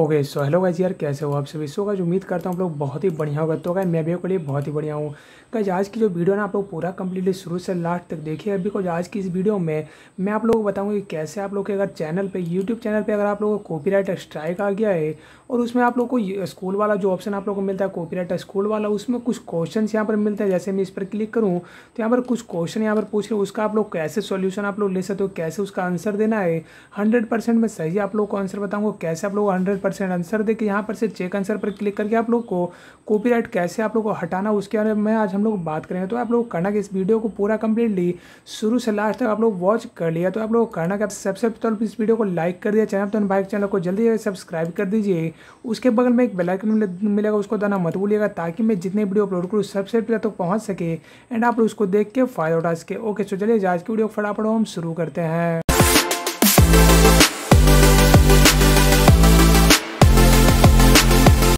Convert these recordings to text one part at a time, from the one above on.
okay so hello guys यार कैसे हो आप सभी सो गाइज उम्मीद करता हूँ आप लोग बहुत ही बढ़िया होगा तो गाइज मैं भी आपके लिए बहुत ही बढ़िया हूँ गाइज आज की जो वीडियो ना आप लोग पूरा कम्प्लीटली शुरू से लास्ट तक देखिए बिकॉज आज की इस वीडियो में मैं आप लोगों को बताऊँगी कैसे आप लोग के अगर चैनल पे यूट्यूब चैनल पे अगर आप लोगों को राइटर स्ट्राइक आ गया है और उसमें आप लोग को स्कूल वाला जो ऑप्शन आप लोग को मिलता है राइटर स्कूल वाला उसमें कुछ क्वेश्चन यहाँ पर मिलते हैं जैसे मैं इस पर क्लिक करूँ तो यहाँ पर कुछ क्वेश्चन यहाँ पर पूछ रहे उसका आप लोग कैसे सोल्यूशन आप लोग ले सकते हो कैसे उसका आंसर देना है हंड्रेड मैं सही आप लोग को आंसर बताऊँगा कैसे आप लोग हंड्रेड परसेंट आंसर दे यहाँ पर से चेक आंसर पर क्लिक करके आप लोग को कॉपीराइट कैसे आप लोग को हटाना उसके बारे में आज हम लोग बात करेंगे तो आप लोग करना कि इस वीडियो को पूरा कंप्लीटली शुरू से लास्ट तक आप लोग वॉच कर लिया तो आप लोग करना कि आप सबसे पहले तो इस वीडियो को लाइक कर दिया चैनल तो बाइक चैनल को जल्दी सब्सक्राइब कर दीजिए उसके बगल में एक बेलाइकन मिलेगा उसको दाना मत भूलिएगा ताकि मैं जितने वीडियो अपलोड करूँ सबसे पहले तक पहुँच सके एंड आप लोग उसको देख के फ़ायदा उठा सके ओके सो चलिए आज की वीडियो फटाफट हम शुरू करते हैं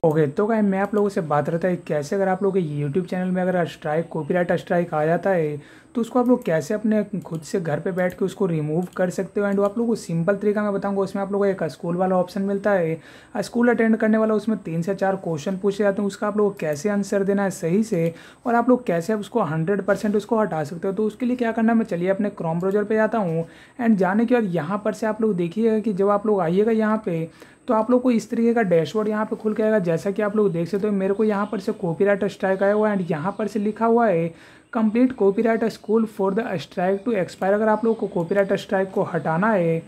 ओके okay, तो क्या मैं आप लोगों से बात रहता है कैसे अगर आप लोग के यूट्यूब चैनल में अगर स्ट्राइक कॉपीराइट स्ट्राइक आ जाता है तो उसको आप लोग कैसे अपने खुद से घर पे बैठ के उसको रिमूव कर सकते हो एंड आप लोगों को सिंपल तरीका मैं बताऊंगा उसमें आप लोगों को एक स्कूल वाला ऑप्शन मिलता है स्कूल अटेंड करने वाला उसमें तीन से चार क्वेश्चन पूछे जाते हैं उसका आप लोग कैसे आंसर देना है सही से और आप लोग कैसे उसको हंड्रेड उसको हटा सकते हो तो उसके लिए क्या करना है मैं चलिए अपने क्रोम ब्रोजर पर जाता हूँ एंड जाने के बाद यहाँ पर से आप लोग देखिएगा कि जब आप लोग आइएगा यहाँ पर तो आप लोग को इस तरीके का डैशबोर्ड यहाँ पे खुल के आएगा जैसा कि आप लोग देख सकते हो तो मेरे को यहाँ पर से कॉपीराइट स्ट्राइक आया हुआ है एंड यहाँ पर से लिखा हुआ है complete copyright school for the strike to expire अगर आप लोग को कॉपीराइट स्ट्राइक को हटाना है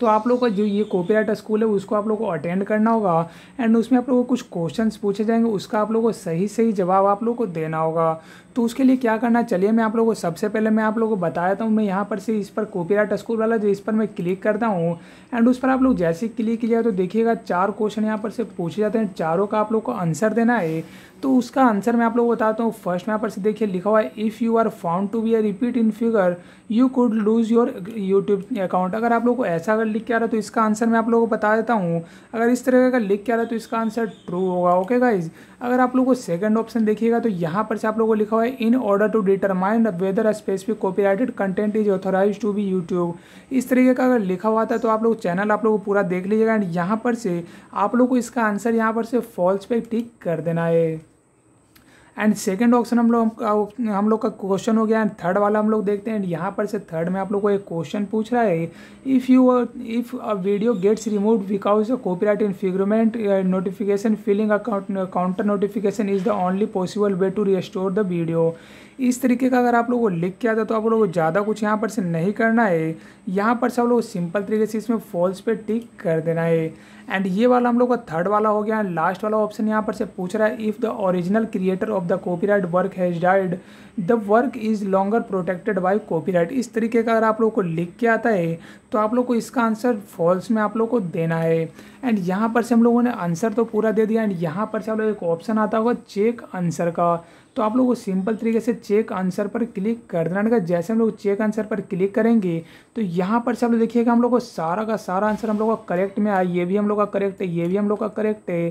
तो आप लोग का जो ये कॉपीराइट स्कूल है उसको आप लोग को अटेंड करना होगा एंड उसमें आप लोग को कुछ क्वेश्चंस पूछे जाएंगे उसका आप लोग को सही सही जवाब आप लोग को देना होगा तो उसके लिए क्या करना चलिए मैं आप लोग को सबसे पहले मैं आप लोग को बताया था हूँ मैं यहाँ पर से इस पर कॉपीराइट स्कूल वाला जो इस पर मैं क्लिक करता हूँ एंड उस पर आप लोग जैसे क्लिक किया तो देखिएगा चार क्वेश्चन यहाँ पर से पूछे जाते हैं चारों का आप लोग को आंसर देना है तो उसका आंसर मैं आप लोग को बताता हूँ फर्स्ट में यहाँ पर से देखिए लिखा हुआ है if you are found to be a repeat in figure you could lose your YouTube account अगर आप लोग को ऐसा अगर लिख के आ रहा है तो इसका आंसर मैं आप लोगों को बता देता हूँ अगर इस तरह का लिख के आ रहा है तो इसका आंसर ट्रू होगा ओके गाइज अगर आप लोगों को सेकंड ऑप्शन देखिएगा तो यहाँ पर से आप लोगों को लिखा हुआ है in order to determine the whether a specific copyrighted content is authorise to be YouTube इस तरीके का अगर लिखा हुआ था तो आप लोग चैनल आप लोग को पूरा देख लीजिएगा एंड यहाँ पर से आप लोग को इसका आंसर यहाँ पर से फॉल्स पे टिक कर देना है एंड सेकेंड ऑप्शन हम लोग हम लोग का क्वेश्चन हो गया एंड थर्ड वाला हम लोग देखते हैं यहाँ पर से थर्ड में आप लोग को एक क्वेश्चन पूछ रहा है if you if a video gets remove because copyright infringement notification filing account counter notification is the only possible way to restore the video इस तरीके का अगर आप लोग को लिख के आता तो आप लोग को ज़्यादा कुछ यहाँ पर से नहीं करना है यहाँ पर से आप लोग सिंपल तरीके से इसमें फॉल्स पे टिक कर देना है एंड ये वाला हम लोग का थर्ड वाला हो गया लास्ट वाला ऑप्शन यहाँ पर से पूछ रहा है if the original creator of the right work has died the work is longer protected by right इस तरीके का अगर आप लोग को लिख के आता है तो आप लोग को इसका आंसर फॉल्स में आप लोग को देना है एंड यहाँ पर से हम लोगों ने आंसर तो पूरा दे दिया एंड यहाँ पर से आप लोग एक ऑप्शन आता होगा चेक आंसर का तो आप लोग को सिंपल तरीके से चेक आंसर पर क्लिक कर देना है जैसे हम लोग चेक आंसर पर क्लिक करेंगे तो यहाँ पर से आप लोग देखिएगा हम लोग को सारा का सारा आंसर हम लोग का करेक्ट में आया ये भी हम लोग का करेक्ट है ये भी हम लोग का करेक्ट है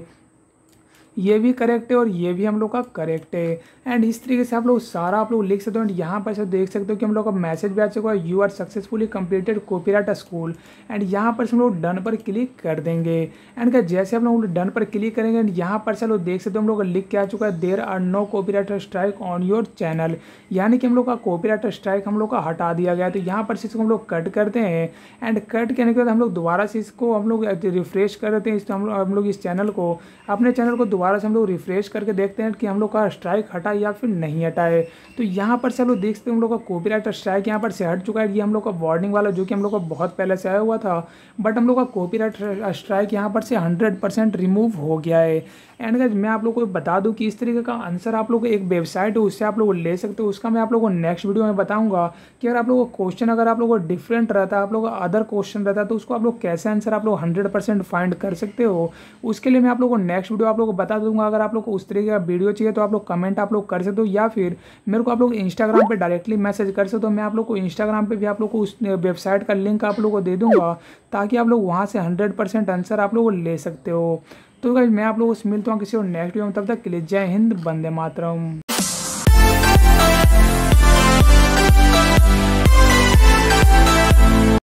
ये भी करेक्ट है और ये भी हम लोग का करेक्ट है एंड इस तरीके से आप लोग सारा आप लोग लिख सकते हो एंड यहाँ पर से देख सकते हो कि हम लोग का मैसेज भी आ चुका है you are successfully completed copyright school and यहाँ पर से हम लोग डन पर क्लिक कर देंगे एंड क्या जैसे हम लोग डन पर क्लिक करेंगे एंड यहाँ पर से हम लोग देख सकते हो हम लोग का लिख के आ चुका है there are no writer strike on your channel यानी कि हम लोग का राइटर स्ट्राइक हम लोग का हटा दिया गया तो यहाँ पर से इसको हम लोग कट करते हैं एंड कट करने के बाद हम लोग दोबारा से इसको हम लोग रिफ्रेश कर देते हैं इस हम लोग हम लोग इस चैनल को अपने चैनल को दोबारा दोबारा से हम लोग रिफ्रेश करके देखते हैं कि हम लोग का स्ट्राइक हटा या फिर नहीं हटा है तो यहाँ पर से हम लोग देख सकते हैं हम लोग का कॉपी राइट स्ट्राइक यहाँ पर से हट चुका है ये हम लोग का वार्निंग वाला जो कि हम लोग का बहुत पहले से आया हुआ था बट हम लोग का कॉपीराइट स्ट्राइक यहाँ पर से हंड्रेड रिमूव हो गया है एंड गज मैं आप लोग को बता दूँ कि इस तरीके का आंसर आप लोग एक वेबसाइट है उससे आप लोग ले सकते हो उसका मैं आप लोग को नेक्स्ट वीडियो में बताऊँगा कि अगर आप लोग का क्वेश्चन अगर आप लोग का डिफरेंट रहता है आप लोग का अदर क्वेश्चन रहता है तो उसको आप लोग कैसे आंसर आप लोग हंड्रेड फाइंड कर सकते हो उसके लिए मैं आप लोग को नेक्स्ट वीडियो आप लोग को बता बता दूंगा अगर आप लोग को उस तरीके का वीडियो चाहिए तो आप लोग कमेंट आप लोग कर सकते हो या फिर मेरे को आप लोग इंस्टाग्राम पर डायरेक्टली मैसेज कर सकते हो मैं आप लोग को इंस्टाग्राम पर भी आप लोग को उस वेबसाइट का लिंक आप लोग को दे दूंगा ताकि आप लोग वहाँ से हंड्रेड आंसर आप लोग ले सकते हो तो मैं आप लोग उस मिलता हूँ किसी और नेक्स्ट वीडियो में तब तक के लिए जय हिंद बंदे मातरम